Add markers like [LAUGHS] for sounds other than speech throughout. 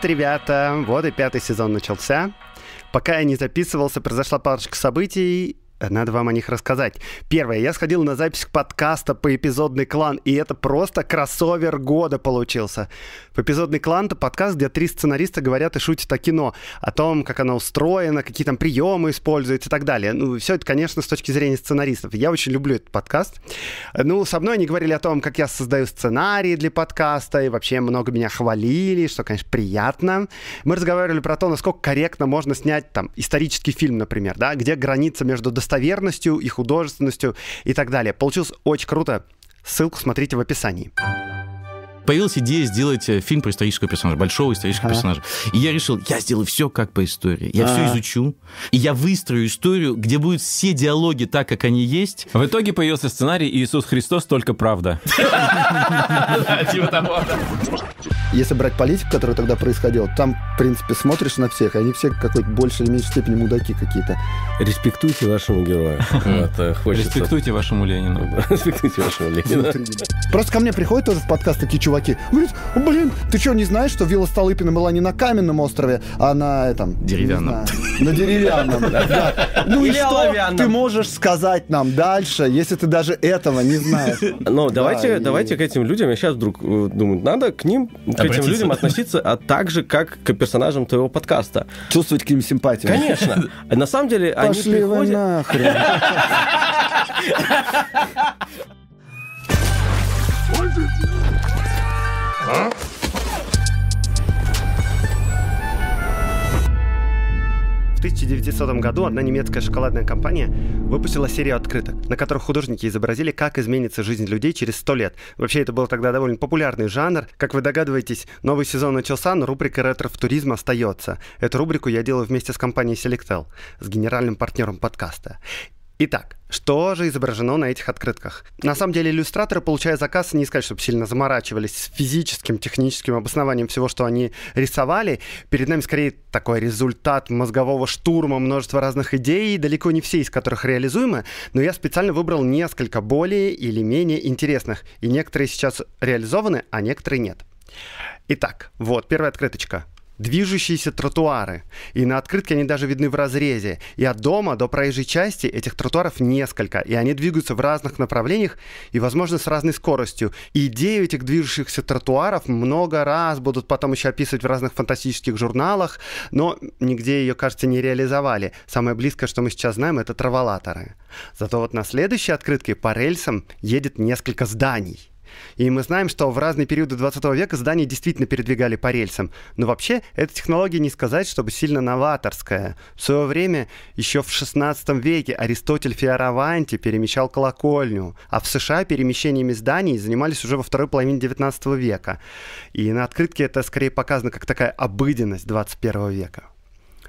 Привет, ребята! Вот и пятый сезон начался. Пока я не записывался, произошла парочка событий, надо вам о них рассказать. Первое, я сходил на запись подкаста по эпизодный клан, и это просто кроссовер года получился. В эпизодный клан это подкаст, где три сценариста говорят и шутят о кино, о том, как оно устроено, какие там приемы используются и так далее. Ну, все это, конечно, с точки зрения сценаристов. Я очень люблю этот подкаст. Ну, со мной они говорили о том, как я создаю сценарии для подкаста, и вообще много меня хвалили, что, конечно, приятно. Мы разговаривали про то, насколько корректно можно снять там исторический фильм, например, да, где граница между достоверностью достоверностью и художественностью и так далее. Получилось очень круто. Ссылку смотрите в описании появилась идея сделать э, фильм про исторического персонажа, большого исторического ага. персонажа. И я решил, я сделаю все как по истории. Я а все изучу, и я выстрою историю, где будут все диалоги так, как они есть. В итоге появился сценарий «Иисус Христос, только правда». [LAUGHS] Типа того. Если брать политику, которая тогда происходила, там, в принципе, смотришь на всех, и они все какой-то больше или меньшей степени мудаки какие-то. Респектуйте вашему герою. Э, Респектуйте вашему Ленину. [LAUGHS] Респектуйте вашему Ленину. Просто ко мне приходят тоже в подкаст такие чуваки. Говорят, блин, ты что, не знаешь, что вилла Столыпина была не на каменном острове, а на этом... Деревянном. На деревянном, Ну и что ты можешь сказать нам дальше, если ты даже этого не знаешь? Ну, давайте к этим людям, я сейчас вдруг э, думаю, надо к ним к этим людям относиться а так же, как к персонажам твоего подкаста. Чувствовать к ним симпатию. Конечно. [LAUGHS] На самом деле они приходят... нахрен. Huh? [LAUGHS] 1900 году одна немецкая шоколадная компания выпустила серию открыток, на которых художники изобразили, как изменится жизнь людей через 100 лет. Вообще, это был тогда довольно популярный жанр. Как вы догадываетесь, новый сезон начался, но рубрика «Ретро-футуризм» остается. Эту рубрику я делаю вместе с компанией Selectel, с генеральным партнером подкаста. Итак, что же изображено на этих открытках? На самом деле иллюстраторы, получая заказ, не сказать, чтобы сильно заморачивались с физическим, техническим обоснованием всего, что они рисовали. Перед нами скорее такой результат мозгового штурма, множество разных идей, далеко не все из которых реализуемы, но я специально выбрал несколько более или менее интересных, и некоторые сейчас реализованы, а некоторые нет. Итак, вот первая открыточка движущиеся тротуары. И на открытке они даже видны в разрезе. И от дома до проезжей части этих тротуаров несколько. И они двигаются в разных направлениях и, возможно, с разной скоростью. И идею этих движущихся тротуаров много раз будут потом еще описывать в разных фантастических журналах, но нигде ее, кажется, не реализовали. Самое близкое, что мы сейчас знаем, это траволаторы. Зато вот на следующей открытке по рельсам едет несколько зданий. И мы знаем, что в разные периоды 20 века здания действительно передвигали по рельсам. Но вообще эта технология не сказать, чтобы сильно новаторская. В свое время, еще в 16 веке, Аристотель Фиараванти перемещал колокольню, а в США перемещениями зданий занимались уже во второй половине 19 века. И на открытке это скорее показано как такая обыденность 21 века.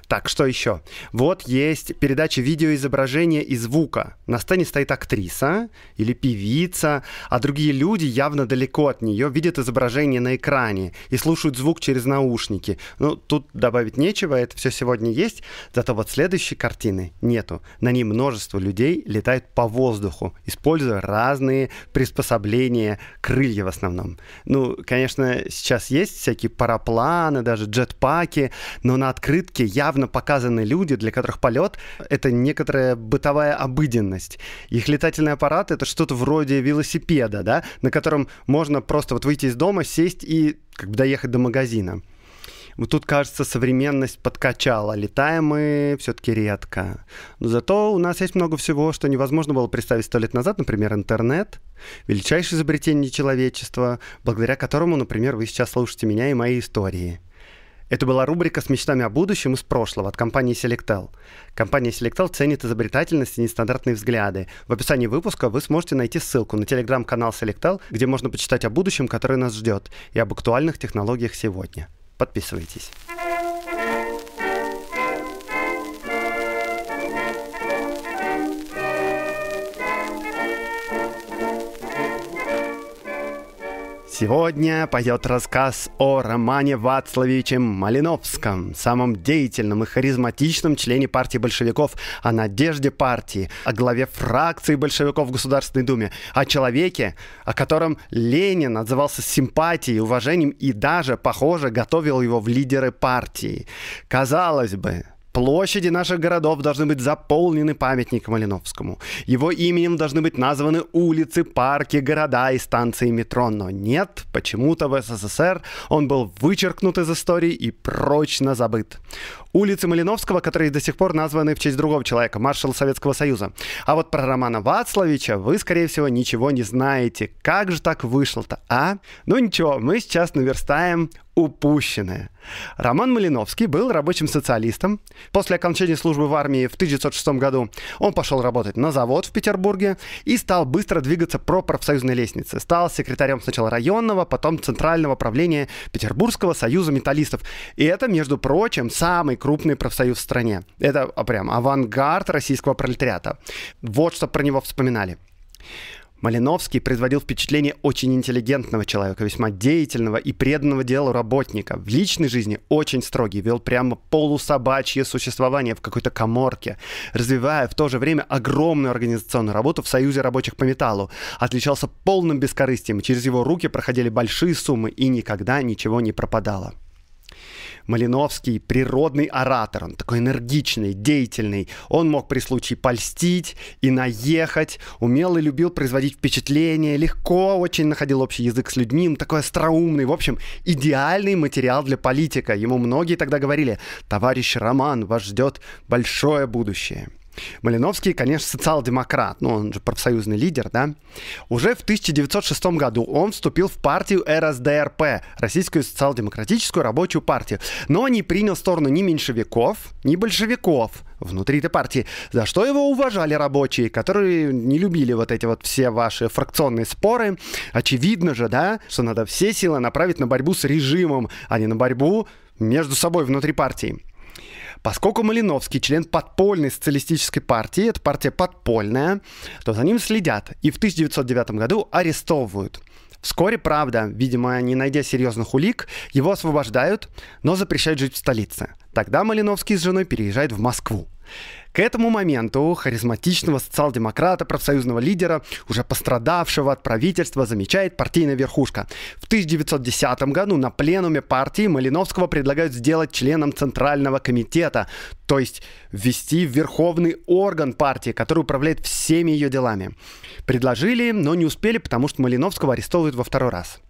Так, что еще? Вот есть передача видеоизображения и звука. На сцене стоит актриса или певица, а другие люди явно далеко от нее видят изображение на экране и слушают звук через наушники. Ну, тут добавить нечего, это все сегодня есть, зато вот следующей картины нету. На ней множество людей летают по воздуху, используя разные приспособления, крылья в основном. Ну, конечно, сейчас есть всякие парапланы, даже джетпаки, но на открытке явно явно показаны люди, для которых полет — это некоторая бытовая обыденность. Их летательный аппарат — это что-то вроде велосипеда, да, на котором можно просто вот выйти из дома, сесть и как бы доехать до магазина. Вот тут, кажется, современность подкачала. Летаем мы все-таки редко. Но зато у нас есть много всего, что невозможно было представить сто лет назад. Например, интернет, величайшее изобретение человечества, благодаря которому, например, вы сейчас слушаете меня и мои истории. Это была рубрика с мечтами о будущем из прошлого от компании Selectel. Компания Selectel ценит изобретательность и нестандартные взгляды. В описании выпуска вы сможете найти ссылку на телеграм-канал Selectel, где можно почитать о будущем, которое нас ждет, и об актуальных технологиях сегодня. Подписывайтесь. Сегодня пойдет рассказ о романе Вацлавиче Малиновском, самом деятельном и харизматичном члене партии большевиков, о надежде партии, о главе фракции большевиков в Государственной Думе, о человеке, о котором Ленин отзывался с симпатией, уважением и даже, похоже, готовил его в лидеры партии. Казалось бы, Площади наших городов должны быть заполнены памятником Малиновскому. Его именем должны быть названы улицы, парки, города и станции метро. Но нет, почему-то в СССР он был вычеркнут из истории и прочно забыт. Улицы Малиновского, которые до сих пор названы в честь другого человека, маршала Советского Союза. А вот про Романа Вацлавича вы, скорее всего, ничего не знаете. Как же так вышло-то, а? Ну ничего, мы сейчас наверстаем упущенное. Роман Малиновский был рабочим социалистом. После окончания службы в армии в 1906 году он пошел работать на завод в Петербурге и стал быстро двигаться про профсоюзной лестнице. Стал секретарем сначала районного, потом центрального правления Петербургского союза металлистов. И это, между прочим, самый крупный профсоюз в стране. Это прям авангард российского пролетариата. Вот что про него вспоминали. Малиновский производил впечатление очень интеллигентного человека, весьма деятельного и преданного делу работника. В личной жизни очень строгий, вел прямо полусобачье существование в какой-то коморке, развивая в то же время огромную организационную работу в Союзе рабочих по металлу. Отличался полным бескорыстием, через его руки проходили большие суммы и никогда ничего не пропадало. Малиновский природный оратор, он такой энергичный, деятельный. Он мог при случае польстить и наехать, умел и любил производить впечатление, легко очень находил общий язык с людьми, он такой остроумный. В общем, идеальный материал для политика. Ему многие тогда говорили, товарищ Роман, вас ждет большое будущее. Малиновский, конечно, социал-демократ, ну, он же профсоюзный лидер, да? Уже в 1906 году он вступил в партию РСДРП, Российскую социал-демократическую рабочую партию, но не принял сторону ни меньшевиков, ни большевиков внутри этой партии, за что его уважали рабочие, которые не любили вот эти вот все ваши фракционные споры. Очевидно же, да, что надо все силы направить на борьбу с режимом, а не на борьбу между собой внутри партии. Поскольку Малиновский член подпольной социалистической партии, это партия подпольная, то за ним следят и в 1909 году арестовывают. Вскоре, правда, видимо, не найдя серьезных улик, его освобождают, но запрещают жить в столице. Тогда Малиновский с женой переезжает в Москву. К этому моменту харизматичного социал-демократа, профсоюзного лидера, уже пострадавшего от правительства, замечает партийная верхушка. В 1910 году на пленуме партии Малиновского предлагают сделать членом Центрального комитета, то есть ввести в верховный орган партии, который управляет всеми ее делами. Предложили, но не успели, потому что Малиновского арестовывают во второй раз.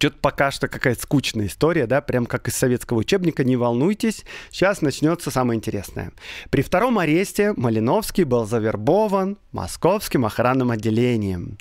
Что-то пока что какая-то скучная история, да, прям как из советского учебника, не волнуйтесь, сейчас начнется самое интересное. При втором аресте Малиновский был завербован московским охранным отделением.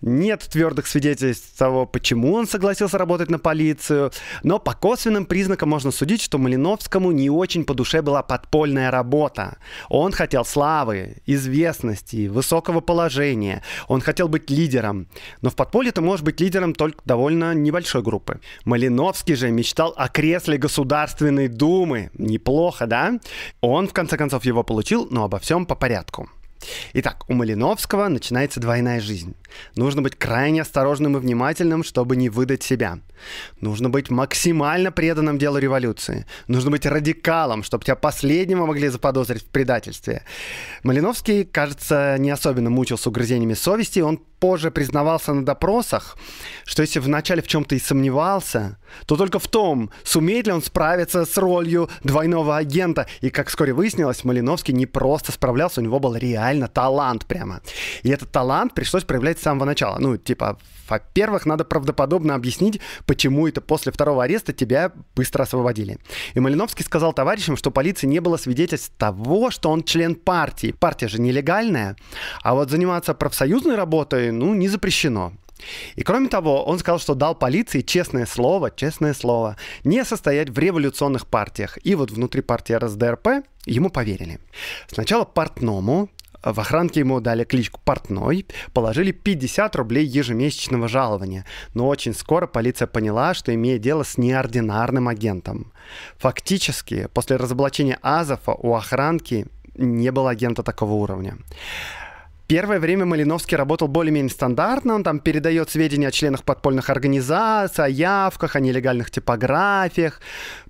Нет твердых свидетельств того, почему он согласился работать на полицию, но по косвенным признакам можно судить, что Малиновскому не очень по душе была подпольная работа. Он хотел славы, известности, высокого положения. Он хотел быть лидером. Но в подполье ты можешь быть лидером только довольно небольшой группы. Малиновский же мечтал о кресле Государственной Думы. Неплохо, да? Он, в конце концов, его получил, но обо всем по порядку. Итак, у Малиновского начинается двойная жизнь. Нужно быть крайне осторожным и внимательным, чтобы не выдать себя. Нужно быть максимально преданным делу революции. Нужно быть радикалом, чтобы тебя последнего могли заподозрить в предательстве. Малиновский, кажется, не особенно мучился угрызениями совести. Он позже признавался на допросах, что если вначале в чем-то и сомневался, то только в том, сумеет ли он справиться с ролью двойного агента. И, как вскоре выяснилось, Малиновский не просто справлялся, у него был реальный реально талант прямо. И этот талант пришлось проявлять с самого начала. Ну, типа, во-первых, надо правдоподобно объяснить, почему это после второго ареста тебя быстро освободили. И Малиновский сказал товарищам, что полиции не было свидетельств того, что он член партии. Партия же нелегальная. А вот заниматься профсоюзной работой, ну, не запрещено. И кроме того, он сказал, что дал полиции честное слово, честное слово, не состоять в революционных партиях. И вот внутри партии РСДРП ему поверили. Сначала Портному, Э, в охранке ему дали кличку Портной, положили 50 рублей ежемесячного жалования, но очень скоро полиция поняла, что имеет дело с неординарным агентом. Фактически, после разоблачения Азова у охранки не было агента такого уровня. Первое время Малиновский работал более-менее стандартно. Он там передает сведения о членах подпольных организаций, о явках, о нелегальных типографиях.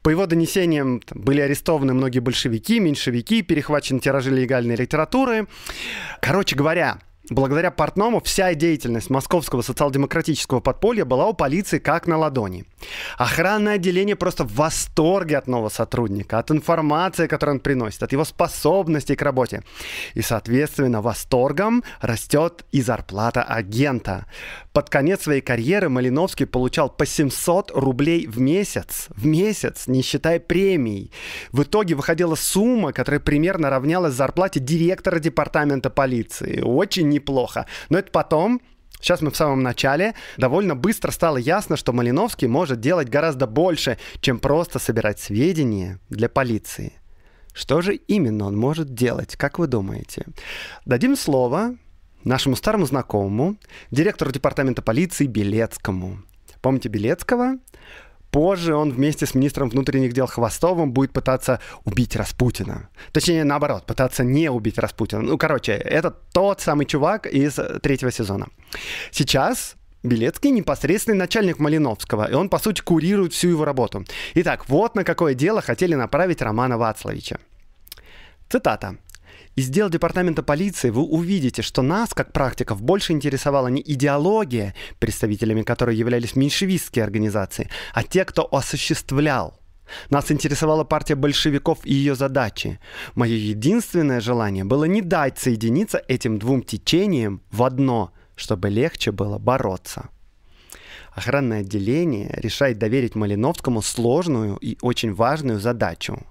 По его донесениям были арестованы многие большевики, меньшевики, перехвачены тиражи легальной литературы. Короче говоря, Благодаря Портному вся деятельность московского социал-демократического подполья была у полиции как на ладони. Охранное отделение просто в восторге от нового сотрудника, от информации, которую он приносит, от его способностей к работе. И, соответственно, восторгом растет и зарплата агента. Под конец своей карьеры Малиновский получал по 700 рублей в месяц. В месяц, не считая премий. В итоге выходила сумма, которая примерно равнялась зарплате директора департамента полиции. Очень неплохо. Но это потом Сейчас мы в самом начале. Довольно быстро стало ясно, что Малиновский может делать гораздо больше, чем просто собирать сведения для полиции. Что же именно он может делать, как вы думаете? Дадим слово нашему старому знакомому, директору департамента полиции Белецкому. Помните Белецкого? Позже он вместе с министром внутренних дел Хвостовым будет пытаться убить Распутина. Точнее, наоборот, пытаться не убить Распутина. Ну, короче, это тот самый чувак из третьего сезона. Сейчас Белецкий непосредственный начальник Малиновского, и он, по сути, курирует всю его работу. Итак, вот на какое дело хотели направить Романа Вацловича. Цитата из дел департамента полиции вы увидите, что нас, как практиков, больше интересовала не идеология, представителями которой являлись меньшевистские организации, а те, кто осуществлял нас интересовала партия большевиков и ее задачи. Мое единственное желание было не дать соединиться этим двум течениям в одно, чтобы легче было бороться. Охранное отделение решает доверить Малиновскому сложную и очень важную задачу.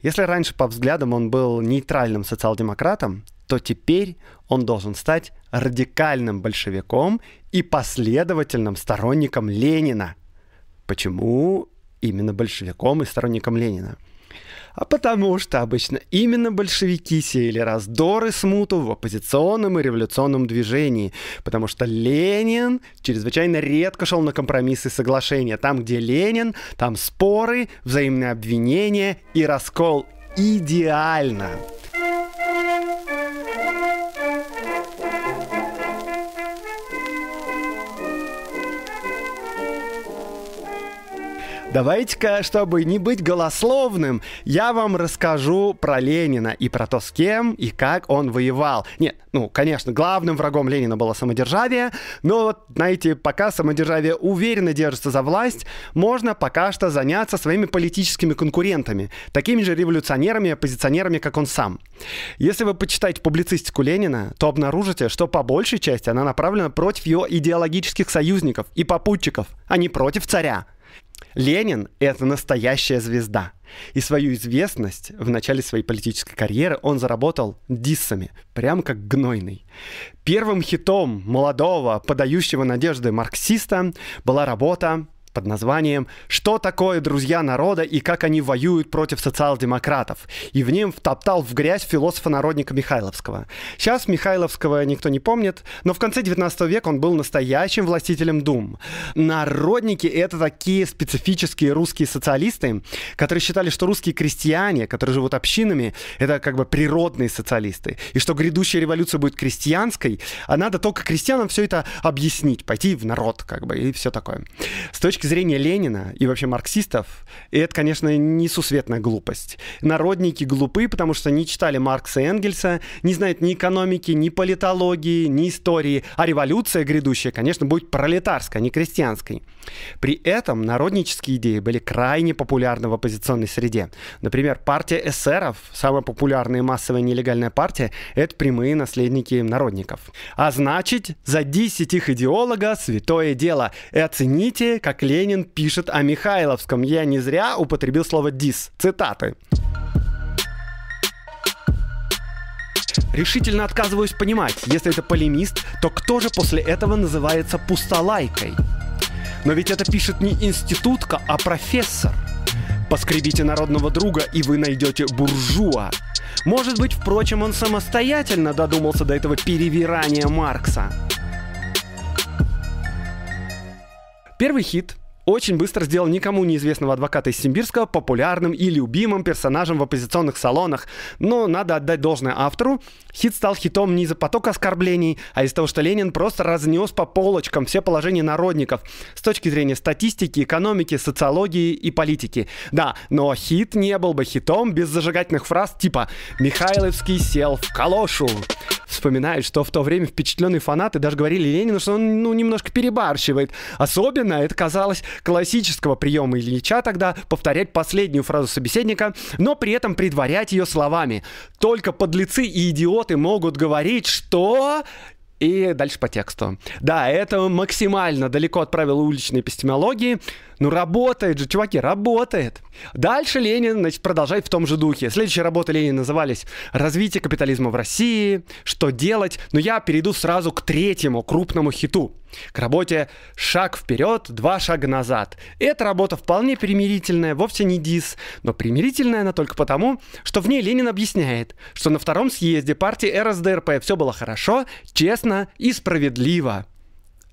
Если раньше по взглядам он был нейтральным социал-демократом, то теперь он должен стать радикальным большевиком и последовательным сторонником Ленина. Почему именно большевиком и сторонником Ленина? а потому что обычно именно большевики сеяли раздоры, смуту в оппозиционном и революционном движении, потому что Ленин чрезвычайно редко шел на компромиссы и соглашения. Там, где Ленин, там споры, взаимные обвинения и раскол идеально. Давайте-ка, чтобы не быть голословным, я вам расскажу про Ленина и про то, с кем и как он воевал. Нет, ну, конечно, главным врагом Ленина было самодержавие, но вот, знаете, пока самодержавие уверенно держится за власть, можно пока что заняться своими политическими конкурентами, такими же революционерами и оппозиционерами, как он сам. Если вы почитаете публицистику Ленина, то обнаружите, что по большей части она направлена против его идеологических союзников и попутчиков, а не против царя. Ленин — это настоящая звезда. И свою известность в начале своей политической карьеры он заработал диссами, прям как гнойный. Первым хитом молодого, подающего надежды марксиста была работа под названием «Что такое друзья народа и как они воюют против социал-демократов?» и в нем втоптал в грязь философа-народника Михайловского. Сейчас Михайловского никто не помнит, но в конце 19 века он был настоящим властителем дум. Народники — это такие специфические русские социалисты, которые считали, что русские крестьяне, которые живут общинами, это как бы природные социалисты, и что грядущая революция будет крестьянской, а надо только крестьянам все это объяснить, пойти в народ, как бы, и все такое. С точки зрения Ленина и вообще марксистов, это, конечно, несусветная глупость. Народники глупы, потому что не читали Маркса и Энгельса, не знают ни экономики, ни политологии, ни истории, а революция грядущая, конечно, будет пролетарская, не крестьянской. При этом народнические идеи были крайне популярны в оппозиционной среде. Например, партия эсеров, самая популярная массовая нелегальная партия, это прямые наследники народников. А значит, за 10 их идеолога святое дело. И оцените, как Ленин Ленин пишет о Михайловском. Я не зря употребил слово «дис». Цитаты. Решительно отказываюсь понимать, если это полемист, то кто же после этого называется пустолайкой? Но ведь это пишет не институтка, а профессор. Поскребите народного друга, и вы найдете буржуа. Может быть, впрочем, он самостоятельно додумался до этого перевирания Маркса. Первый хит очень быстро сделал никому неизвестного адвоката из Симбирска популярным и любимым персонажем в оппозиционных салонах. Но надо отдать должное автору. Хит стал хитом не из-за потока оскорблений, а из-за того, что Ленин просто разнес по полочкам все положения народников с точки зрения статистики, экономики, социологии и политики. Да, но хит не был бы хитом без зажигательных фраз типа «Михайловский сел в калошу». Вспоминают, что в то время впечатленные фанаты даже говорили Ленину, что он ну, немножко перебарщивает. Особенно это казалось, классического приема Ильича тогда повторять последнюю фразу собеседника, но при этом предварять ее словами. Только подлецы и идиоты могут говорить, что... И дальше по тексту. Да, это максимально далеко от правил уличной эпистемологии. Ну, работает же, чуваки, работает. Дальше Ленин, значит, продолжает в том же духе. Следующие работы Ленина назывались «Развитие капитализма в России», «Что делать?». Но я перейду сразу к третьему крупному хиту. К работе шаг вперед, два шага назад. И эта работа вполне примирительная, вовсе не дис, но примирительная она только потому, что в ней Ленин объясняет, что на втором съезде партии РСДРП все было хорошо, честно и справедливо.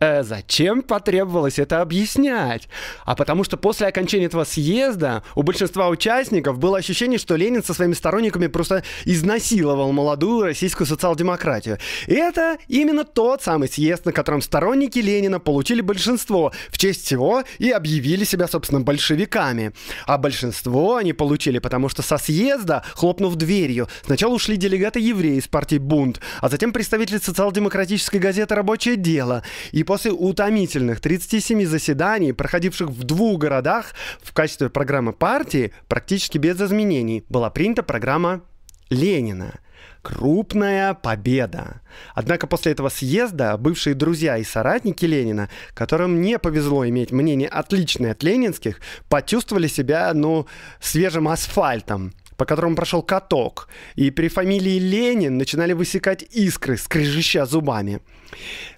Э, зачем потребовалось это объяснять? А потому что после окончания этого съезда у большинства участников было ощущение, что Ленин со своими сторонниками просто изнасиловал молодую российскую социал-демократию. И это именно тот самый съезд, на котором сторонники Ленина получили большинство, в честь чего и объявили себя, собственно, большевиками. А большинство они получили, потому что со съезда, хлопнув дверью, сначала ушли делегаты евреи из партии «Бунт», а затем представители социал-демократической газеты «Рабочее дело». И после После утомительных 37 заседаний, проходивших в двух городах, в качестве программы партии практически без изменений была принята программа Ленина. Крупная победа. Однако после этого съезда бывшие друзья и соратники Ленина, которым не повезло иметь мнение отличное от ленинских, почувствовали себя, ну, свежим асфальтом по которому прошел каток, и при фамилии Ленин начинали высекать искры, скрежеща зубами.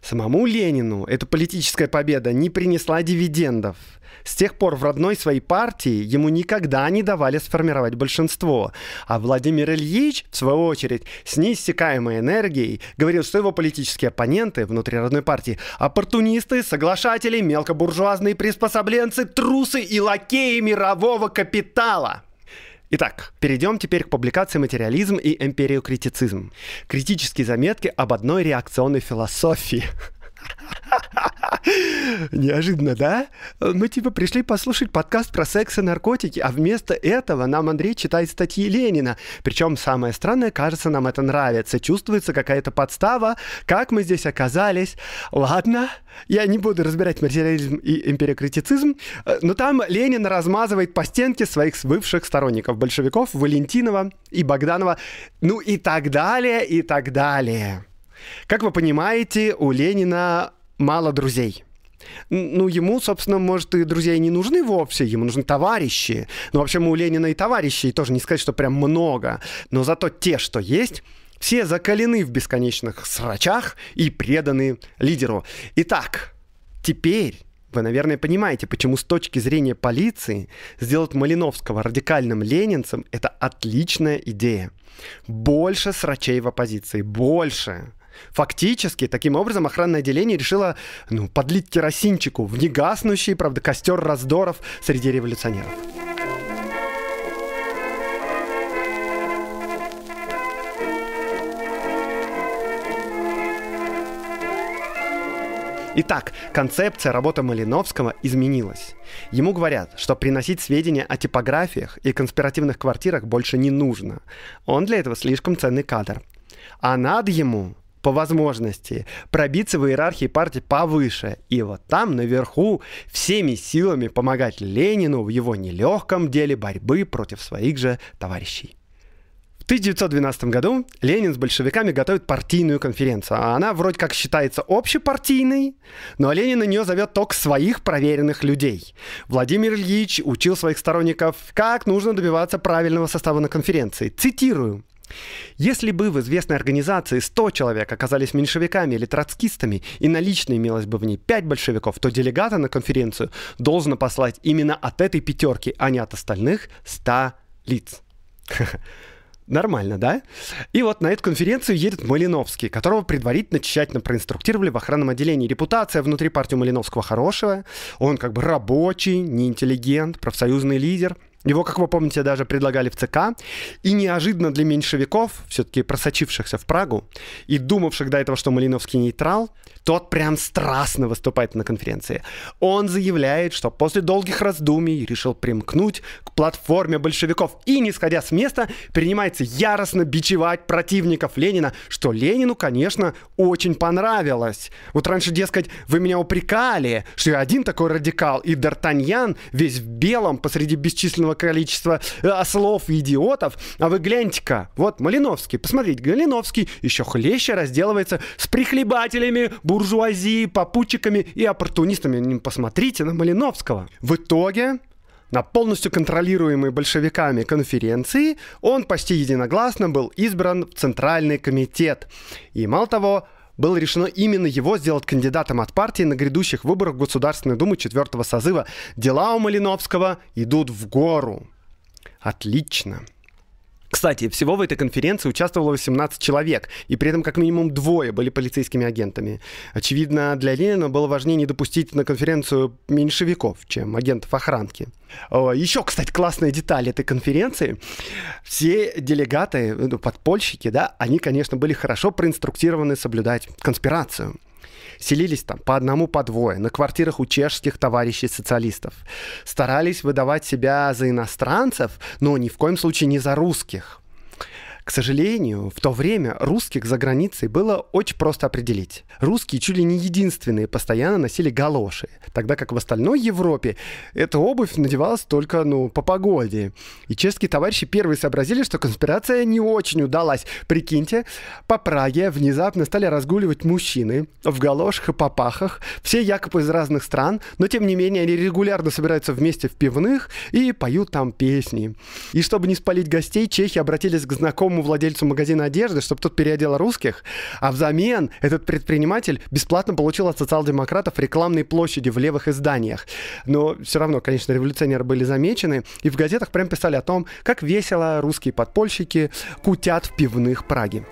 Самому Ленину эта политическая победа не принесла дивидендов. С тех пор в родной своей партии ему никогда не давали сформировать большинство. А Владимир Ильич, в свою очередь, с неиссякаемой энергией говорил, что его политические оппоненты внутри родной партии – оппортунисты, соглашатели, мелкобуржуазные приспособленцы, трусы и лакеи мирового капитала – Итак, перейдем теперь к публикации «Материализм и эмпириокритицизм». Критические заметки об одной реакционной философии. [LAUGHS] Неожиданно, да? Мы типа пришли послушать подкаст про секс и наркотики, а вместо этого нам Андрей читает статьи Ленина. Причем самое странное, кажется, нам это нравится. Чувствуется какая-то подстава, как мы здесь оказались. Ладно, я не буду разбирать материализм и империокритицизм, но там Ленин размазывает по стенке своих бывших сторонников, большевиков, Валентинова и Богданова, ну и так далее, и так далее. Как вы понимаете, у Ленина мало друзей. Ну, ему, собственно, может, и друзей не нужны вовсе, ему нужны товарищи. Ну, вообще, у Ленина и товарищей тоже не сказать, что прям много, но зато те, что есть, все закалены в бесконечных срачах и преданы лидеру. Итак, теперь вы, наверное, понимаете, почему с точки зрения полиции сделать Малиновского радикальным ленинцем – это отличная идея. Больше срачей в оппозиции, больше. Фактически, таким образом, охранное отделение решило ну, подлить керосинчику в негаснущий, правда, костер раздоров среди революционеров. Итак, концепция работы Малиновского изменилась. Ему говорят, что приносить сведения о типографиях и конспиративных квартирах больше не нужно. Он для этого слишком ценный кадр. А надо ему по возможности пробиться в иерархии партии повыше. И вот там, наверху, всеми силами помогать Ленину в его нелегком деле борьбы против своих же товарищей. В 1912 году Ленин с большевиками готовит партийную конференцию. А она вроде как считается общепартийной, но Ленин на нее зовет только своих проверенных людей. Владимир Ильич учил своих сторонников, как нужно добиваться правильного состава на конференции. Цитирую. Если бы в известной организации 100 человек оказались меньшевиками или троцкистами, и налично имелось бы в ней 5 большевиков, то делегата на конференцию должно послать именно от этой пятерки, а не от остальных 100 лиц. [LAUGHS] Нормально, да? И вот на эту конференцию едет Малиновский, которого предварительно тщательно проинструктировали в охранном отделении. Репутация внутри партии Малиновского хорошая, он как бы рабочий, неинтеллигент, профсоюзный лидер – его, как вы помните, даже предлагали в ЦК. И неожиданно для меньшевиков, все-таки просочившихся в Прагу и думавших до этого, что Малиновский нейтрал, тот прям страстно выступает на конференции. Он заявляет, что после долгих раздумий решил примкнуть к платформе большевиков и, не сходя с места, принимается яростно бичевать противников Ленина, что Ленину, конечно, очень понравилось. Вот раньше, дескать, вы меня упрекали, что я один такой радикал, и Д'Артаньян весь в белом посреди бесчисленного количества ослов э, и идиотов. А вы гляньте-ка, вот Малиновский, посмотрите, Малиновский еще хлеще разделывается с прихлебателями, буржуазией, попутчиками и оппортунистами. Посмотрите на Малиновского. В итоге на полностью контролируемой большевиками конференции он почти единогласно был избран в Центральный комитет. И мало того, было решено именно его сделать кандидатом от партии на грядущих выборах Государственной Думы 4 созыва. Дела у Малиновского идут в гору. Отлично. Кстати, всего в этой конференции участвовало 18 человек, и при этом как минимум двое были полицейскими агентами. Очевидно, для Ленина было важнее не допустить на конференцию меньшевиков, чем агентов охранки. Еще, кстати, классная деталь этой конференции. Все делегаты, ну, подпольщики, да, они, конечно, были хорошо проинструктированы соблюдать конспирацию. Селились там по одному, по двое, на квартирах у чешских товарищей-социалистов. Старались выдавать себя за иностранцев, но ни в коем случае не за русских. К сожалению, в то время русских за границей было очень просто определить. Русские чуть ли не единственные постоянно носили галоши, тогда как в остальной Европе эта обувь надевалась только, ну, по погоде. И чешские товарищи первые сообразили, что конспирация не очень удалась. Прикиньте, по Праге внезапно стали разгуливать мужчины в галошах и попахах, все якобы из разных стран, но тем не менее они регулярно собираются вместе в пивных и поют там песни. И чтобы не спалить гостей, чехи обратились к знакомым другому владельцу магазина одежды, чтобы тот переодел русских, а взамен этот предприниматель бесплатно получил от социал-демократов рекламные площади в левых изданиях. Но все равно, конечно, революционеры были замечены, и в газетах прям писали о том, как весело русские подпольщики кутят в пивных Праге.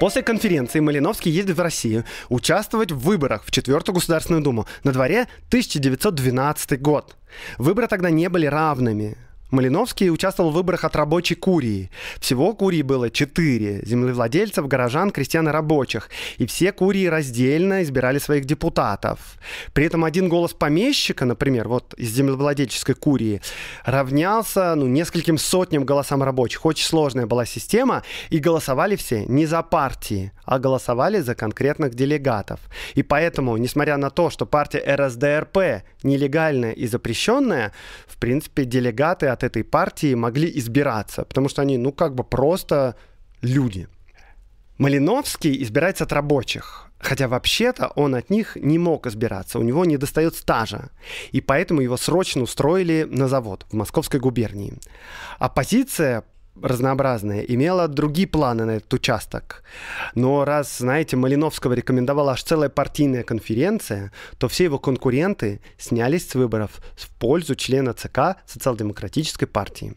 После конференции Малиновский ездит в Россию участвовать в выборах в Четвертую Государственную Думу. На дворе 1912 год. Выборы тогда не были равными. Малиновский участвовал в выборах от рабочей курии. Всего курии было четыре – землевладельцев, горожан, крестьян и рабочих. И все курии раздельно избирали своих депутатов. При этом один голос помещика, например, вот из землевладельческой курии, равнялся ну, нескольким сотням голосам рабочих. Очень сложная была система, и голосовали все не за партии, а голосовали за конкретных делегатов. И поэтому, несмотря на то, что партия РСДРП нелегальная и запрещенная, в принципе, делегаты от этой партии могли избираться, потому что они, ну, как бы просто люди. Малиновский избирается от рабочих, хотя вообще-то он от них не мог избираться, у него не достает стажа, и поэтому его срочно устроили на завод в Московской губернии. Оппозиция разнообразные, имела другие планы на этот участок. Но раз, знаете, Малиновского рекомендовала аж целая партийная конференция, то все его конкуренты снялись с выборов в пользу члена ЦК Социал-демократической партии.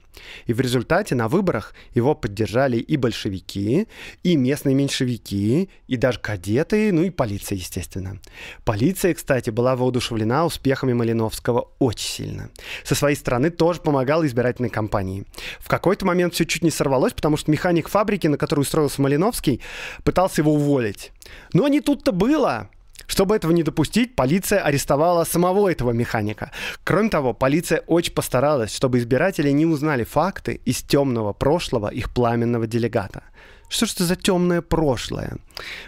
И в результате на выборах его поддержали и большевики, и местные меньшевики, и даже кадеты, ну и полиция, естественно. Полиция, кстати, была воодушевлена успехами Малиновского очень сильно. Со своей стороны тоже помогала избирательной кампании. В какой-то момент все чуть не сорвалось, потому что механик фабрики, на которую устроился Малиновский, пытался его уволить. Но не тут-то было. Чтобы этого не допустить, полиция арестовала самого этого механика. Кроме того, полиция очень постаралась, чтобы избиратели не узнали факты из темного прошлого их пламенного делегата. Что ж это за темное прошлое?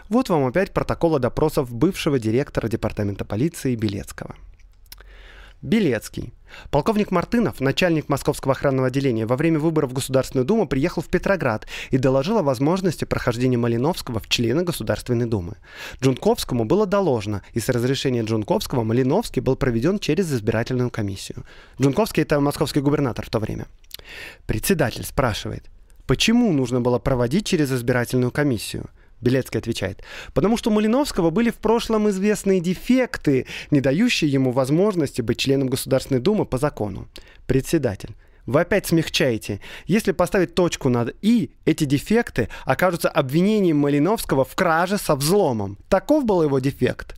Вот вам опять протоколы допросов бывшего директора департамента полиции Белецкого. Белецкий. Полковник Мартынов, начальник Московского охранного отделения, во время выборов в Государственную Думу приехал в Петроград и доложил о возможности прохождения Малиновского в члены Государственной Думы. Джунковскому было доложено, и с разрешения Джунковского Малиновский был проведен через избирательную комиссию. Джунковский – это московский губернатор в то время. Председатель спрашивает, почему нужно было проводить через избирательную комиссию – Белецкий отвечает. Потому что у Малиновского были в прошлом известные дефекты, не дающие ему возможности быть членом Государственной Думы по закону. Председатель. Вы опять смягчаете. Если поставить точку над «и», эти дефекты окажутся обвинением Малиновского в краже со взломом. Таков был его дефект.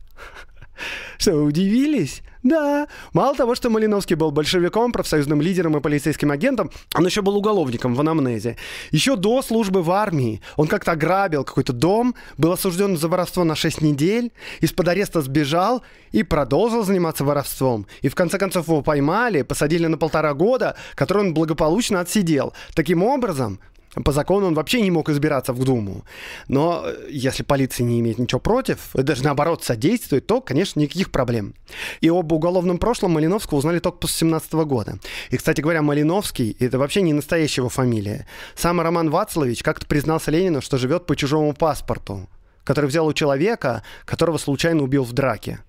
[LAUGHS] Что, удивились? Да. Мало того, что Малиновский был большевиком, профсоюзным лидером и полицейским агентом, он еще был уголовником в анамнезе. Еще до службы в армии он как-то ограбил какой-то дом, был осужден за воровство на 6 недель, из-под ареста сбежал и продолжил заниматься воровством. И в конце концов его поймали, посадили на полтора года, который он благополучно отсидел. Таким образом, по закону он вообще не мог избираться в Думу. Но э, если полиция не имеет ничего против, и даже наоборот содействует, то, конечно, никаких проблем. И об уголовном прошлом Малиновского узнали только после 17 года. И, кстати говоря, Малиновский — это вообще не настоящая его фамилия. Сам Роман Вацлович как-то признался Ленину, что живет по чужому паспорту, который взял у человека, которого случайно убил в драке.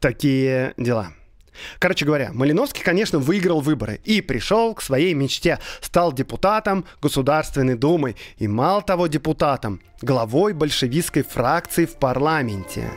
Такие дела. Короче говоря, Малиновский, конечно, выиграл выборы и пришел к своей мечте. Стал депутатом Государственной Думы и, мало того, депутатом, главой большевистской фракции в парламенте.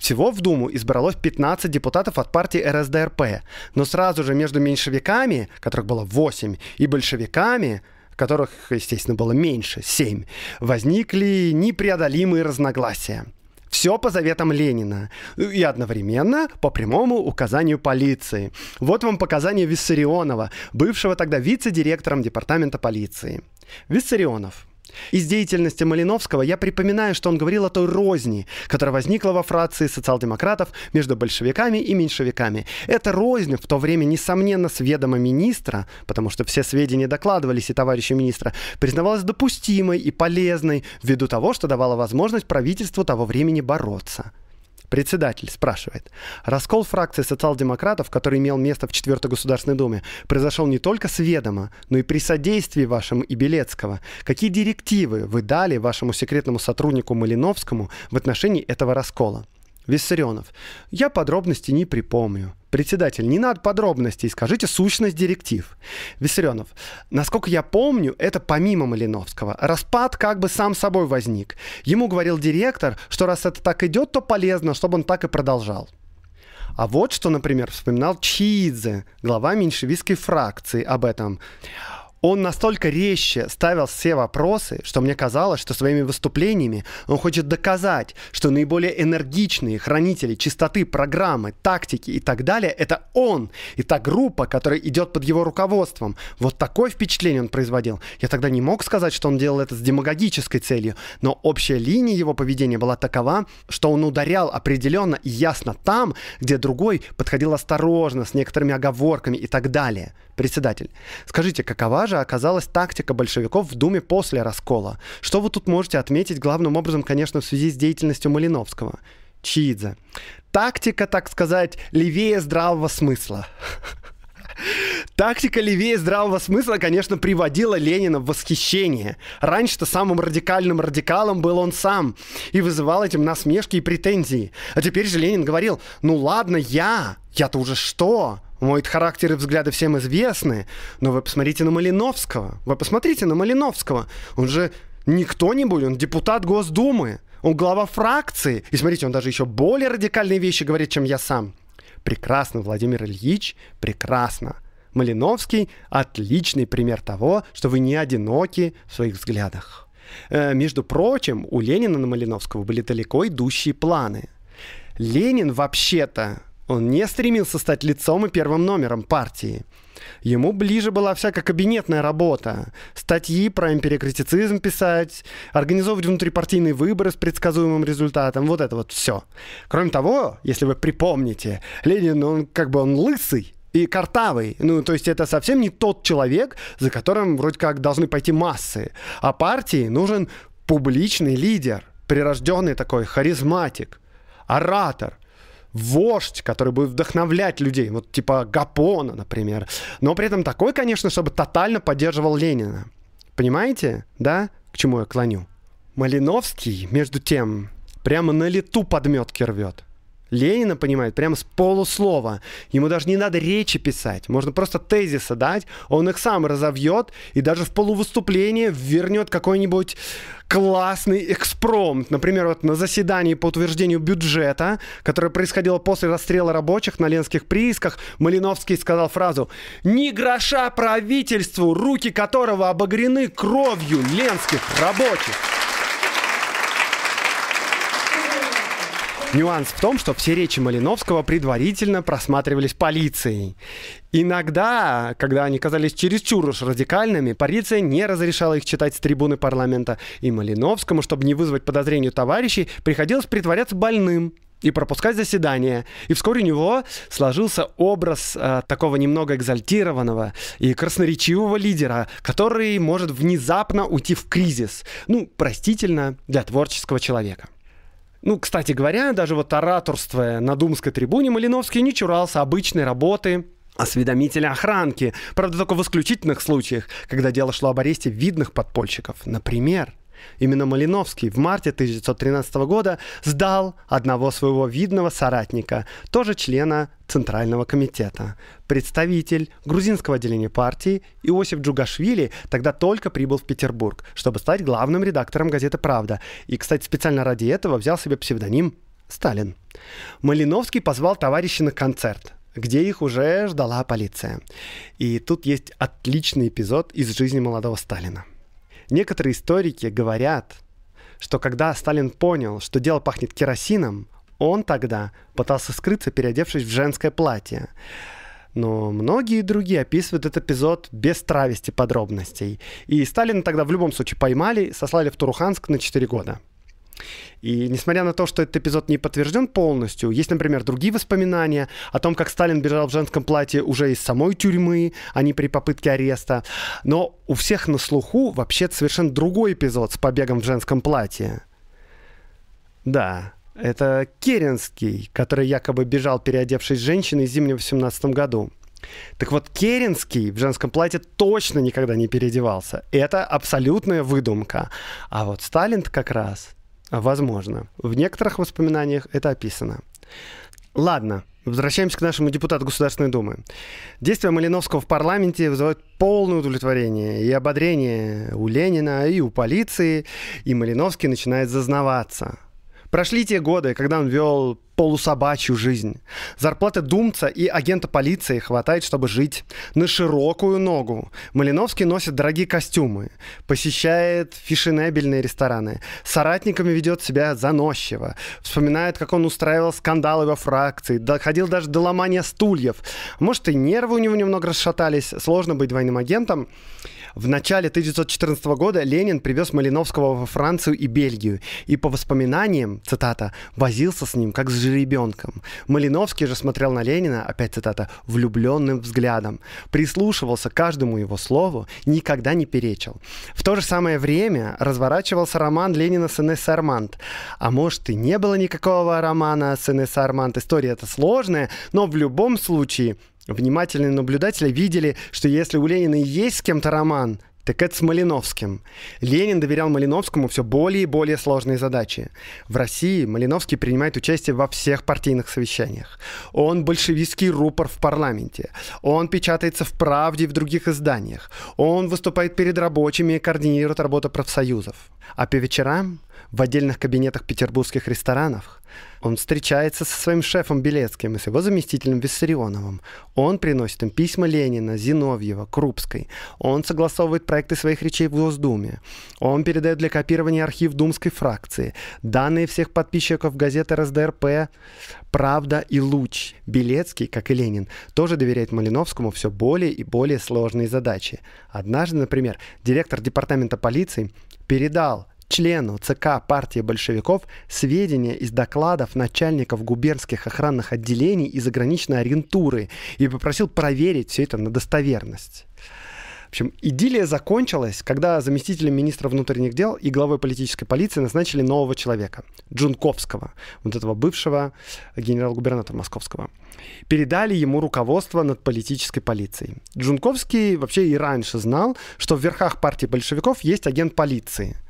Всего в Думу избралось 15 депутатов от партии РСДРП. Но сразу же между меньшевиками, которых было 8, и большевиками, которых, естественно, было меньше, 7, возникли непреодолимые разногласия. Все по заветам Ленина. Ну и одновременно по прямому указанию полиции. Вот вам показания Виссарионова, бывшего тогда вице-директором департамента полиции. Виссарионов – из деятельности Малиновского я припоминаю, что он говорил о той розни, которая возникла во фракции социал-демократов между большевиками и меньшевиками. Эта рознь в то время, несомненно, сведомо министра, потому что все сведения докладывались и товарищу министра, признавалась допустимой и полезной, ввиду того, что давала возможность правительству того времени бороться. Председатель спрашивает. Раскол фракции социал-демократов, который имел место в четвертой Государственной Думе, произошел не только с ведома, но и при содействии вашему и Белецкого. Какие директивы вы дали вашему секретному сотруднику Малиновскому в отношении этого раскола? Виссарионов. Я подробности не припомню председатель, не надо подробностей, скажите сущность директив. Виссарионов, насколько я помню, это помимо Малиновского. Распад как бы сам собой возник. Ему говорил директор, что раз это так идет, то полезно, чтобы он так и продолжал. А вот что, например, вспоминал Чидзе, глава меньшевистской фракции об этом он настолько резче ставил все вопросы, что мне казалось, что своими выступлениями он хочет доказать, что наиболее энергичные хранители чистоты программы, тактики и так далее – это он и та группа, которая идет под его руководством. Вот такое впечатление он производил. Я тогда не мог сказать, что он делал это с демагогической целью, но общая линия его поведения была такова, что он ударял определенно и ясно там, где другой подходил осторожно, с некоторыми оговорками и так далее – председатель. Скажите, какова же оказалась тактика большевиков в Думе после раскола? Что вы тут можете отметить главным образом, конечно, в связи с деятельностью Малиновского? Чиидзе. Тактика, так сказать, левее здравого смысла. [LAUGHS] Тактика левее здравого смысла, конечно, приводила Ленина в восхищение. Раньше-то самым радикальным радикалом был он сам и вызывал этим насмешки и претензии. А теперь же Ленин говорил, ну ладно, я, я-то уже что? Мой характер и взгляды всем известны, но вы посмотрите на Малиновского. Вы посмотрите на Малиновского. Он же не кто-нибудь, он депутат Госдумы. Он глава фракции. И смотрите, он даже еще более радикальные вещи говорит, чем я сам. Прекрасно, Владимир Ильич, прекрасно. Малиновский – отличный пример того, что вы не одиноки в своих взглядах. Э, между прочим, у Ленина на Малиновского были далеко идущие планы. Ленин вообще-то он не стремился стать лицом и первым номером партии. Ему ближе была всякая кабинетная работа. Статьи про эмпирикритицизм писать, организовывать внутрипартийные выборы с предсказуемым результатом. Вот это вот все. Кроме того, если вы припомните, Ленин, он как бы он лысый, и картавый. Ну, то есть это совсем не тот человек, за которым вроде как должны пойти массы. А партии нужен публичный лидер, прирожденный такой харизматик, оратор, вождь, который будет вдохновлять людей, вот типа Гапона, например. Но при этом такой, конечно, чтобы тотально поддерживал Ленина. Понимаете, да, к чему я клоню? Малиновский, между тем, прямо на лету подметки рвет. Ленина понимает прямо с полуслова. Ему даже не надо речи писать. Можно просто тезисы дать, он их сам разовьет и даже в полувыступлении вернет какой-нибудь классный экспромт. Например, вот на заседании по утверждению бюджета, которое происходило после расстрела рабочих на Ленских приисках, Малиновский сказал фразу «Ни гроша правительству, руки которого обогрены кровью ленских рабочих». Нюанс в том, что все речи Малиновского предварительно просматривались полицией. Иногда, когда они казались чересчур уж радикальными, полиция не разрешала их читать с трибуны парламента, и Малиновскому, чтобы не вызвать подозрения товарищей, приходилось притворяться больным и пропускать заседания. И вскоре у него сложился образ э, такого немного экзальтированного и красноречивого лидера, который может внезапно уйти в кризис. Ну, простительно для творческого человека. Ну, кстати говоря, даже вот ораторство на думской трибуне, Малиновский не чурался обычной работы осведомителя охранки. Правда, только в исключительных случаях, когда дело шло об аресте видных подпольщиков. Например, Именно Малиновский в марте 1913 года сдал одного своего видного соратника, тоже члена Центрального комитета. Представитель грузинского отделения партии Иосиф Джугашвили тогда только прибыл в Петербург, чтобы стать главным редактором газеты «Правда». И, кстати, специально ради этого взял себе псевдоним Сталин. Малиновский позвал товарища на концерт, где их уже ждала полиция. И тут есть отличный эпизод из жизни молодого Сталина. Некоторые историки говорят, что когда Сталин понял, что дело пахнет керосином, он тогда пытался скрыться, переодевшись в женское платье. Но многие другие описывают этот эпизод без травести подробностей. И Сталина тогда в любом случае поймали, сослали в Туруханск на 4 года. И несмотря на то, что этот эпизод не подтвержден полностью, есть, например, другие воспоминания о том, как Сталин бежал в женском платье уже из самой тюрьмы, а не при попытке ареста. Но у всех на слуху вообще совершенно другой эпизод с побегом в женском платье. Да, это Керенский, который якобы бежал, переодевшись женщиной зимнего в 18 году. Так вот, Керенский в женском платье точно никогда не переодевался. Это абсолютная выдумка. А вот Сталин как раз Возможно. В некоторых воспоминаниях это описано. Ладно, возвращаемся к нашему депутату Государственной Думы. Действия Малиновского в парламенте вызывают полное удовлетворение и ободрение у Ленина, и у полиции, и Малиновский начинает зазнаваться – Прошли те годы, когда он вел полусобачью жизнь. Зарплаты думца и агента полиции хватает, чтобы жить на широкую ногу. Малиновский носит дорогие костюмы, посещает фешенебельные рестораны, с соратниками ведет себя заносчиво, вспоминает, как он устраивал скандалы во фракции, доходил даже до ломания стульев. Может, и нервы у него немного расшатались, сложно быть двойным агентом. В начале 1914 года Ленин привез Малиновского во Францию и Бельгию, и по воспоминаниям, цитата, возился с ним, как с жеребенком. Малиновский же смотрел на Ленина, опять цитата, влюбленным взглядом, прислушивался к каждому его слову, никогда не перечил. В то же самое время разворачивался роман Ленина с Инессой Арманд. А может и не было никакого романа с Инессой Арманд, история это сложная, но в любом случае внимательные наблюдатели видели, что если у Ленина есть с кем-то роман, так это с Малиновским. Ленин доверял Малиновскому все более и более сложные задачи. В России Малиновский принимает участие во всех партийных совещаниях. Он большевистский рупор в парламенте. Он печатается в «Правде» и в других изданиях. Он выступает перед рабочими и координирует работу профсоюзов. А по вечерам в отдельных кабинетах петербургских ресторанов. Он встречается со своим шефом Белецким и с его заместителем Виссарионовым. Он приносит им письма Ленина, Зиновьева, Крупской. Он согласовывает проекты своих речей в Госдуме. Он передает для копирования архив думской фракции, данные всех подписчиков газеты РСДРП «Правда» и «Луч». Белецкий, как и Ленин, тоже доверяет Малиновскому все более и более сложные задачи. Однажды, например, директор департамента полиции передал члену ЦК партии большевиков сведения из докладов начальников губернских охранных отделений и заграничной агентуры и попросил проверить все это на достоверность. В общем, идиллия закончилась, когда заместителем министра внутренних дел и главой политической полиции назначили нового человека, Джунковского, вот этого бывшего генерал-губернатора московского. Передали ему руководство над политической полицией. Джунковский вообще и раньше знал, что в верхах партии большевиков есть агент полиции –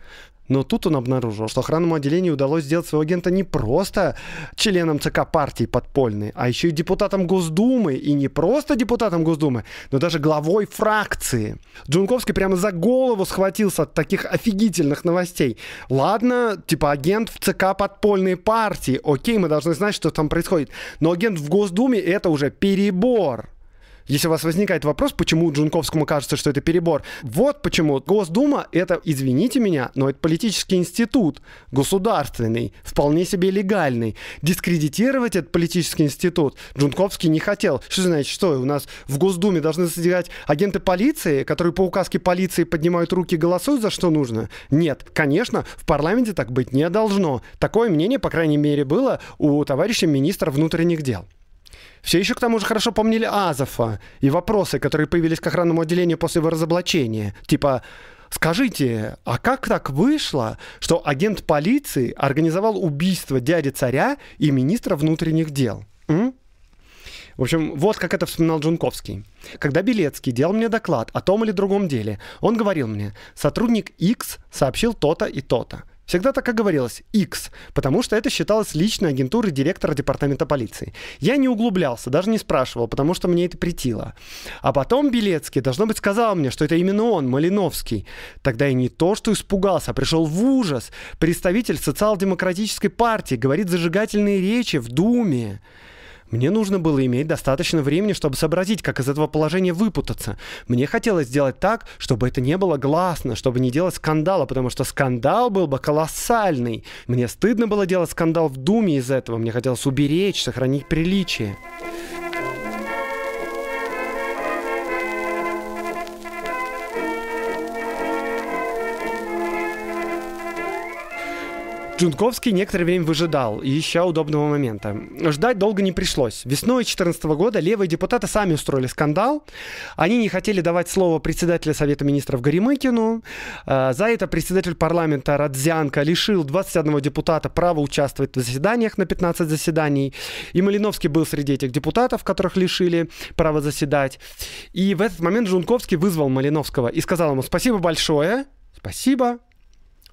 но тут он обнаружил, что охранному отделению удалось сделать своего агента не просто членом ЦК партии подпольной, а еще и депутатом Госдумы. И не просто депутатом Госдумы, но даже главой фракции. Джунковский прямо за голову схватился от таких офигительных новостей. Ладно, типа агент в ЦК подпольной партии. Окей, мы должны знать, что там происходит. Но агент в Госдуме это уже перебор. Если у вас возникает вопрос, почему Джунковскому кажется, что это перебор, вот почему Госдума — это, извините меня, но это политический институт, государственный, вполне себе легальный. Дискредитировать этот политический институт Джунковский не хотел. Что значит, что у нас в Госдуме должны сидеть агенты полиции, которые по указке полиции поднимают руки и голосуют за что нужно? Нет, конечно, в парламенте так быть не должно. Такое мнение, по крайней мере, было у товарища министра внутренних дел. Все еще к тому же хорошо помнили Азофа и вопросы, которые появились к охранному отделению после его разоблачения. Типа, скажите, а как так вышло, что агент полиции организовал убийство дяди царя и министра внутренних дел? М? В общем, вот как это вспоминал Джунковский. Когда Белецкий делал мне доклад о том или другом деле, он говорил мне, сотрудник X сообщил то-то и то-то. Всегда так и говорилось X, потому что это считалось личной агентурой директора департамента полиции. Я не углублялся, даже не спрашивал, потому что мне это притило. А потом Белецкий, должно быть, сказал мне, что это именно он, Малиновский. Тогда я не то что испугался, а пришел в ужас. Представитель социал-демократической партии говорит зажигательные речи в Думе. Мне нужно было иметь достаточно времени, чтобы сообразить, как из этого положения выпутаться. Мне хотелось сделать так, чтобы это не было гласно, чтобы не делать скандала, потому что скандал был бы колоссальный. Мне стыдно было делать скандал в Думе из этого. Мне хотелось уберечь, сохранить приличие. Джунковский некоторое время выжидал, ища удобного момента. Ждать долго не пришлось. Весной 2014 года левые депутаты сами устроили скандал. Они не хотели давать слово председателя Совета министров Горемыкину. Э, за это председатель парламента Радзянко лишил 21 депутата права участвовать в заседаниях на 15 заседаний. И Малиновский был среди этих депутатов, которых лишили права заседать. И в этот момент Жунковский вызвал Малиновского и сказал ему «Спасибо большое, спасибо,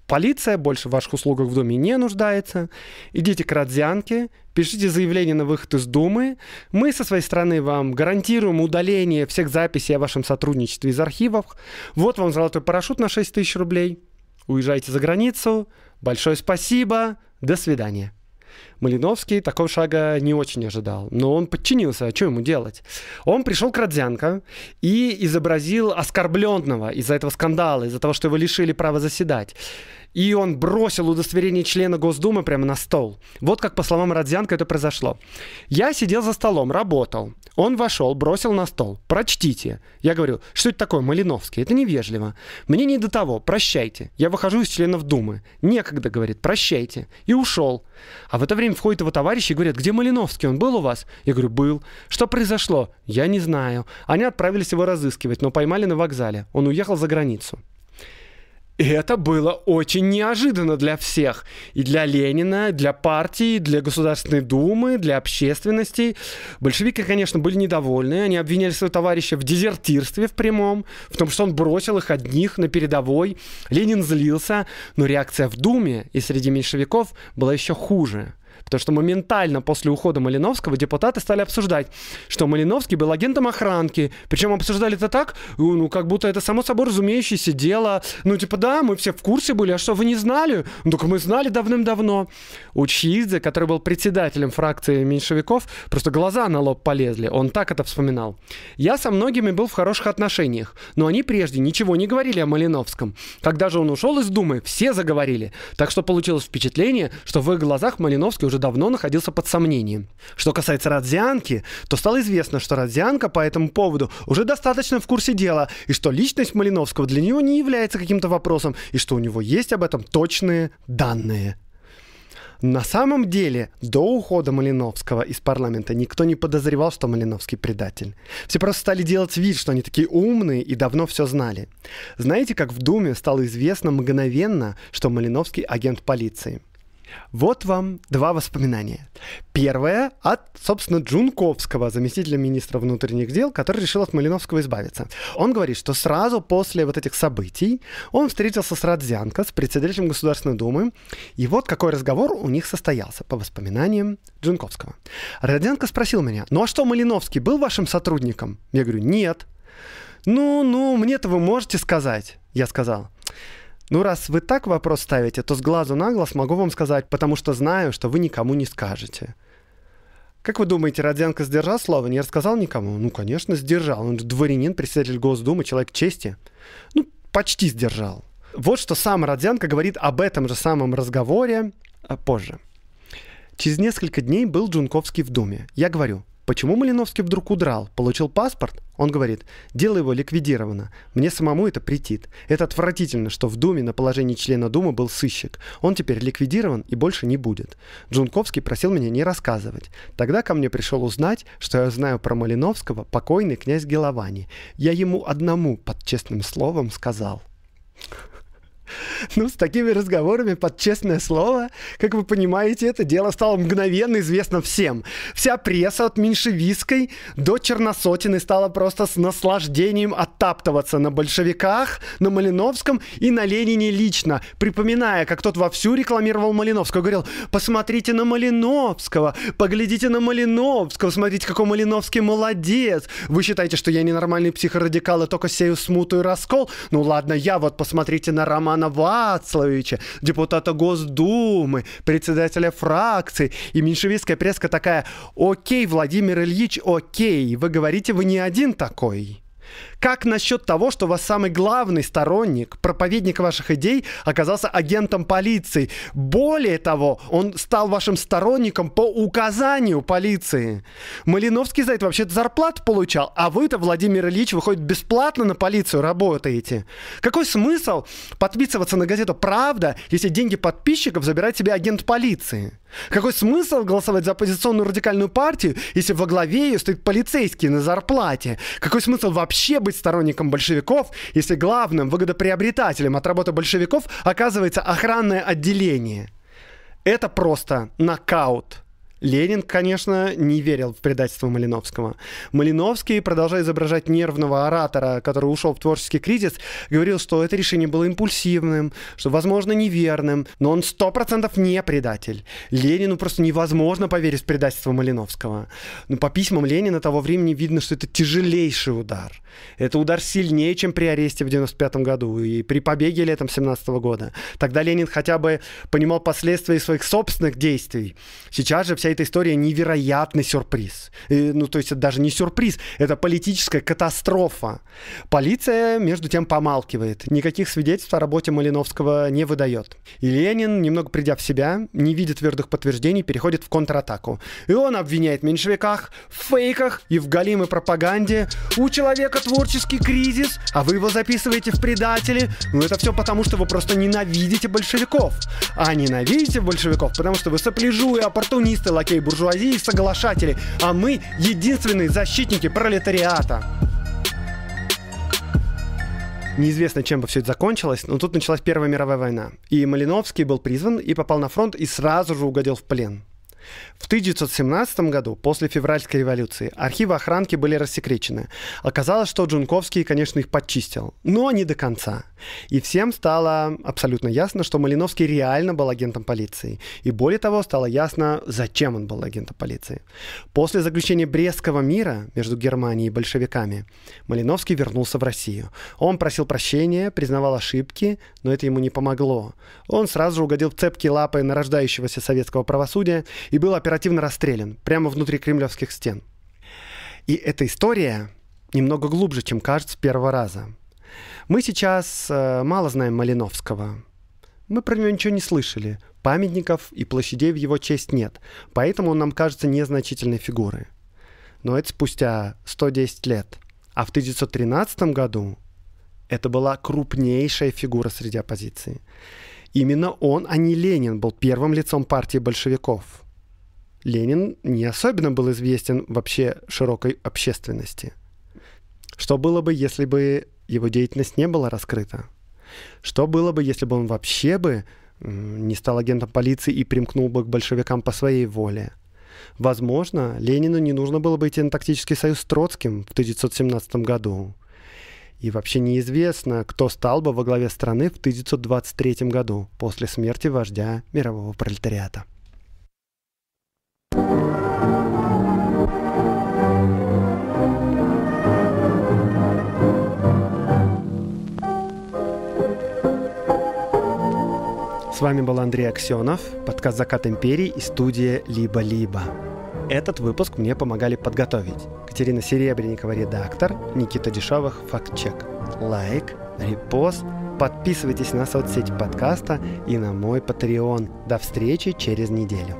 Полиция больше в ваших услугах в доме не нуждается. Идите к Родзянке, пишите заявление на выход из Думы. Мы со своей стороны вам гарантируем удаление всех записей о вашем сотрудничестве из архивов. Вот вам золотой парашют на 6 тысяч рублей. Уезжайте за границу. Большое спасибо. До свидания. Малиновский такого шага не очень ожидал, но он подчинился, а что ему делать? Он пришел к Родзянко и изобразил оскорбленного из-за этого скандала, из-за того, что его лишили права заседать и он бросил удостоверение члена Госдумы прямо на стол. Вот как, по словам Родзянко, это произошло. Я сидел за столом, работал. Он вошел, бросил на стол. Прочтите. Я говорю, что это такое, Малиновский? Это невежливо. Мне не до того. Прощайте. Я выхожу из членов Думы. Некогда, говорит, прощайте. И ушел. А в это время входит его товарищ и говорит, где Малиновский? Он был у вас? Я говорю, был. Что произошло? Я не знаю. Они отправились его разыскивать, но поймали на вокзале. Он уехал за границу. И это было очень неожиданно для всех. И для Ленина, для партии, для Государственной Думы, для общественности. Большевики, конечно, были недовольны. Они обвиняли своего товарища в дезертирстве в прямом, в том, что он бросил их одних на передовой. Ленин злился, но реакция в Думе и среди меньшевиков была еще хуже. Потому что моментально после ухода Малиновского депутаты стали обсуждать, что Малиновский был агентом охранки. Причем обсуждали это так, «Э, ну, как будто это само собой разумеющееся дело. Ну, типа, да, мы все в курсе были, а что, вы не знали? Ну, только мы знали давным-давно. У Чиидзе, который был председателем фракции меньшевиков, просто глаза на лоб полезли. Он так это вспоминал. Я со многими был в хороших отношениях, но они прежде ничего не говорили о Малиновском. Когда же он ушел из Думы, все заговорили. Так что получилось впечатление, что в их глазах Малиновский уже уже давно находился под сомнением. Что касается Радзианки, то стало известно, что Радзианка по этому поводу уже достаточно в курсе дела, и что личность Малиновского для нее не является каким-то вопросом, и что у него есть об этом точные данные. На самом деле, до ухода Малиновского из парламента никто не подозревал, что Малиновский предатель. Все просто стали делать вид, что они такие умные и давно все знали. Знаете, как в Думе стало известно мгновенно, что Малиновский агент полиции – вот вам два воспоминания. Первое от, собственно, Джунковского, заместителя министра внутренних дел, который решил от Малиновского избавиться. Он говорит, что сразу после вот этих событий он встретился с Радзянко, с председателем Государственной Думы, и вот какой разговор у них состоялся, по воспоминаниям Джунковского. Радзянко спросил меня, ну а что, Малиновский был вашим сотрудником? Я говорю, нет. Ну, ну, мне-то вы можете сказать, я сказал. Ну, раз вы так вопрос ставите, то с глазу на глаз могу вам сказать, потому что знаю, что вы никому не скажете. Как вы думаете, Родзенко сдержал слово, не рассказал никому? Ну, конечно, сдержал. Он же дворянин, председатель Госдумы, человек чести. Ну, почти сдержал. Вот что сам Родзенко говорит об этом же самом разговоре а, позже. Через несколько дней был Джунковский в Думе. Я говорю, Почему Малиновский вдруг удрал? Получил паспорт? Он говорит, дело его ликвидировано. Мне самому это претит. Это отвратительно, что в Думе на положении члена Думы был сыщик. Он теперь ликвидирован и больше не будет. Джунковский просил меня не рассказывать. Тогда ко мне пришел узнать, что я знаю про Малиновского покойный князь Геловани. Я ему одному под честным словом сказал. [LAUGHS] Ну, с такими разговорами под честное слово, как вы понимаете, это дело стало мгновенно известно всем. Вся пресса от меньшевистской до черносотины стала просто с наслаждением оттаптываться на большевиках, на Малиновском и на Ленине лично, припоминая, как тот вовсю рекламировал Малиновского. Говорил, посмотрите на Малиновского, поглядите на Малиновского, смотрите, какой Малиновский молодец. Вы считаете, что я ненормальный психорадикал и только сею смуту и раскол? Ну ладно, я вот посмотрите на роман Романа Вацловича, депутата Госдумы, председателя фракции. И меньшевистская пресска такая, окей, Владимир Ильич, окей, вы говорите, вы не один такой. Как насчет того, что у вас самый главный сторонник, проповедник ваших идей, оказался агентом полиции? Более того, он стал вашим сторонником по указанию полиции. Малиновский за это вообще-то зарплату получал, а вы-то, Владимир Ильич, выходит, бесплатно на полицию работаете. Какой смысл подписываться на газету «Правда», если деньги подписчиков забирает себе агент полиции? Какой смысл голосовать за оппозиционную радикальную партию, если во главе ее стоит полицейский на зарплате? Какой смысл вообще быть сторонником большевиков, если главным выгодоприобретателем от работы большевиков оказывается охранное отделение? Это просто нокаут. Ленин, конечно, не верил в предательство Малиновского. Малиновский, продолжая изображать нервного оратора, который ушел в творческий кризис, говорил, что это решение было импульсивным, что, возможно, неверным, но он сто процентов не предатель. Ленину просто невозможно поверить в предательство Малиновского. Но по письмам Ленина того времени видно, что это тяжелейший удар. Это удар сильнее, чем при аресте в 95 году и при побеге летом 17 года. Тогда Ленин хотя бы понимал последствия своих собственных действий. Сейчас же все вся эта история невероятный сюрприз. И, э, ну, то есть это даже не сюрприз, это политическая катастрофа. Полиция, между тем, помалкивает. Никаких свидетельств о работе Малиновского не выдает. И Ленин, немного придя в себя, не видит твердых подтверждений, переходит в контратаку. И он обвиняет в меньшевиках, в фейках и в галимой пропаганде. У человека творческий кризис, а вы его записываете в предатели. Ну, это все потому, что вы просто ненавидите большевиков. А ненавидите большевиков, потому что вы сопляжу и оппортунисты, лакей буржуазии и соглашатели, а мы единственные защитники пролетариата. Неизвестно, чем бы все это закончилось, но тут началась Первая мировая война. И Малиновский был призван и попал на фронт и сразу же угодил в плен. В 1917 году, после февральской революции, архивы охранки были рассекречены. Оказалось, что Джунковский, конечно, их подчистил, но не до конца. И всем стало абсолютно ясно, что Малиновский реально был агентом полиции. И более того, стало ясно, зачем он был агентом полиции. После заключения Брестского мира между Германией и большевиками Малиновский вернулся в Россию. Он просил прощения, признавал ошибки, но это ему не помогло. Он сразу же угодил в цепкие лапы нарождающегося советского правосудия и и был оперативно расстрелян прямо внутри кремлевских стен. И эта история немного глубже, чем кажется с первого раза. Мы сейчас э, мало знаем Малиновского. Мы про него ничего не слышали. Памятников и площадей в его честь нет. Поэтому он нам кажется незначительной фигурой. Но это спустя 110 лет. А в 1913 году это была крупнейшая фигура среди оппозиции. Именно он, а не Ленин, был первым лицом партии большевиков – Ленин не особенно был известен вообще широкой общественности. Что было бы, если бы его деятельность не была раскрыта? Что было бы, если бы он вообще бы не стал агентом полиции и примкнул бы к большевикам по своей воле? Возможно, Ленину не нужно было бы идти на тактический союз с Троцким в 1917 году. И вообще неизвестно, кто стал бы во главе страны в 1923 году после смерти вождя мирового пролетариата. С вами был Андрей Аксенов, подкаст «Закат империи» и студия «Либо-либо». Этот выпуск мне помогали подготовить Катерина Серебренникова, редактор, Никита Дешавых, фактчек. Лайк, репост, подписывайтесь на соцсети подкаста и на мой Patreon. До встречи через неделю.